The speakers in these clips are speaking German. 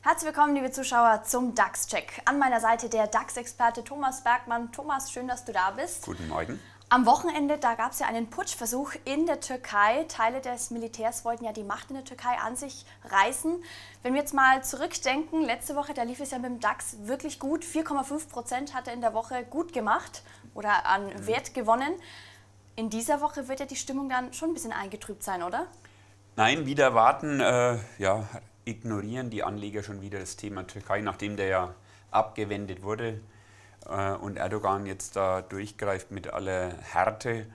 Herzlich willkommen, liebe Zuschauer, zum DAX-Check. An meiner Seite der DAX-Experte Thomas Bergmann. Thomas, schön, dass du da bist. Guten Morgen. Am Wochenende, da gab es ja einen Putschversuch in der Türkei. Teile des Militärs wollten ja die Macht in der Türkei an sich reißen. Wenn wir jetzt mal zurückdenken, letzte Woche, da lief es ja mit dem DAX wirklich gut. 4,5 Prozent hat er in der Woche gut gemacht oder an mhm. Wert gewonnen. In dieser Woche wird ja die Stimmung dann schon ein bisschen eingetrübt sein, oder? Nein, wieder warten, äh, ja, ignorieren die Anleger schon wieder das Thema Türkei, nachdem der ja abgewendet wurde äh, und Erdogan jetzt da durchgreift mit aller Härte.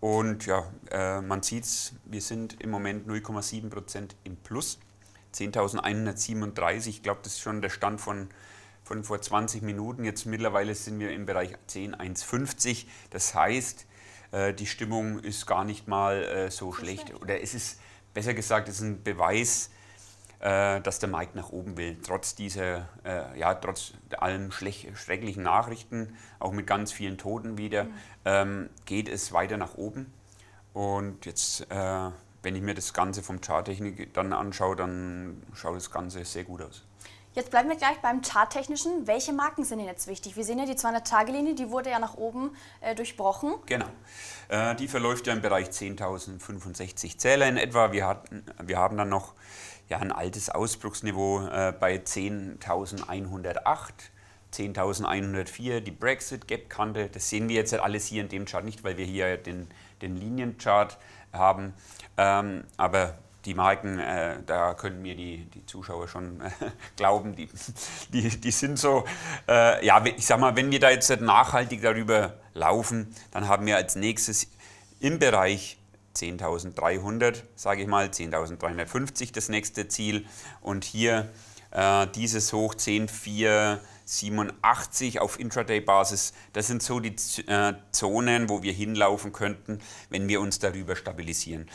Und ja, äh, man es, wir sind im Moment 0,7 Prozent im Plus. 10.137, ich glaube, das ist schon der Stand von, von vor 20 Minuten. Jetzt mittlerweile sind wir im Bereich 10.150. Das heißt, äh, die Stimmung ist gar nicht mal äh, so schlecht. schlecht. Oder es ist, besser gesagt, es ist ein Beweis, äh, dass der Mike nach oben will. Trotz dieser, äh, ja, trotz allem schrecklichen Nachrichten, auch mit ganz vielen Toten wieder, mhm. ähm, geht es weiter nach oben. Und jetzt äh, wenn ich mir das Ganze vom Charttechnik dann anschaue, dann schaut das Ganze sehr gut aus. Jetzt bleiben wir gleich beim Charttechnischen. Welche Marken sind denn jetzt wichtig? Wir sehen ja die 200-Tage-Linie, die wurde ja nach oben äh, durchbrochen. Genau. Äh, die verläuft ja im Bereich 10.065 Zähler in etwa. Wir, hatten, wir haben dann noch ja, ein altes Ausbruchsniveau äh, bei 10.108. 10.104, die Brexit-Gap-Kante, das sehen wir jetzt alles hier in dem Chart nicht, weil wir hier den, den Linienchart haben. Ähm, aber die Marken, äh, da können mir die, die Zuschauer schon äh, glauben, die, die, die sind so, äh, ja, ich sag mal, wenn wir da jetzt nachhaltig darüber laufen, dann haben wir als nächstes im Bereich 10.300, sage ich mal, 10.350 das nächste Ziel und hier äh, dieses Hoch 10,4 87 auf Intraday-Basis. Das sind so die äh, Zonen, wo wir hinlaufen könnten, wenn wir uns darüber stabilisieren.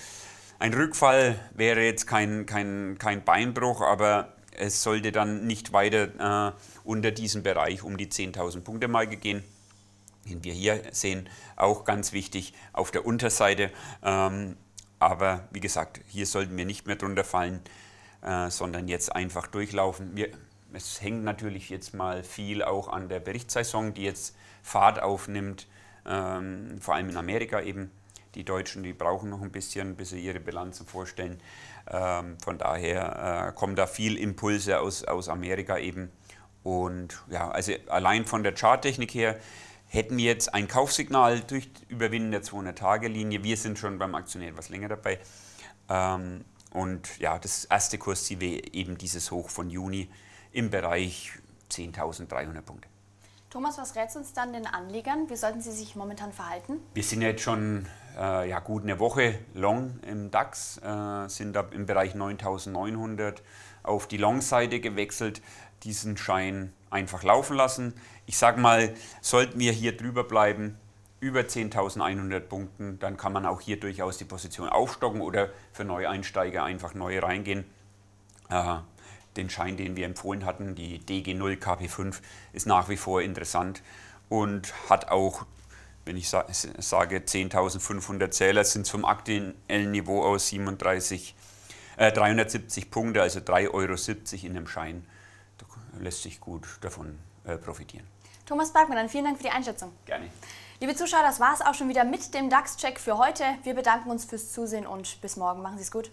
Ein Rückfall wäre jetzt kein, kein, kein Beinbruch, aber es sollte dann nicht weiter äh, unter diesem Bereich um die 10.000 Punkte Marke gehen. Den wir hier sehen, auch ganz wichtig auf der Unterseite. Ähm, aber wie gesagt, hier sollten wir nicht mehr drunter fallen, äh, sondern jetzt einfach durchlaufen. Wir, es hängt natürlich jetzt mal viel auch an der Berichtssaison, die jetzt Fahrt aufnimmt, ähm, vor allem in Amerika eben die Deutschen, die brauchen noch ein bisschen, bis sie ihre Bilanzen vorstellen. Ähm, von daher äh, kommen da viel Impulse aus, aus Amerika eben. Und ja, also allein von der Charttechnik her hätten wir jetzt ein Kaufsignal durch Überwinden der 200-Tage-Linie. Wir sind schon beim Aktionär etwas länger dabei. Ähm, und ja, das erste Kurs, Kursziel wir eben dieses Hoch von Juni im Bereich 10.300 Punkte. Thomas, was rät uns dann den Anlegern? Wie sollten sie sich momentan verhalten? Wir sind jetzt schon äh, ja gut eine Woche long im DAX, äh, sind da im Bereich 9900 auf die Long-Seite gewechselt, diesen Schein einfach laufen lassen. Ich sage mal, sollten wir hier drüber bleiben, über 10.100 Punkten, dann kann man auch hier durchaus die Position aufstocken oder für Neueinsteiger einfach neu reingehen. Äh, den Schein, den wir empfohlen hatten, die DG0 KP5, ist nach wie vor interessant und hat auch wenn ich sage 10.500 Zähler, sind es vom aktuellen Niveau aus 37, äh, 370 Punkte, also 3,70 Euro in dem Schein. Da lässt sich gut davon äh, profitieren. Thomas Bergmann, dann vielen Dank für die Einschätzung. Gerne. Liebe Zuschauer, das war es auch schon wieder mit dem DAX-Check für heute. Wir bedanken uns fürs Zusehen und bis morgen. Machen Sie es gut.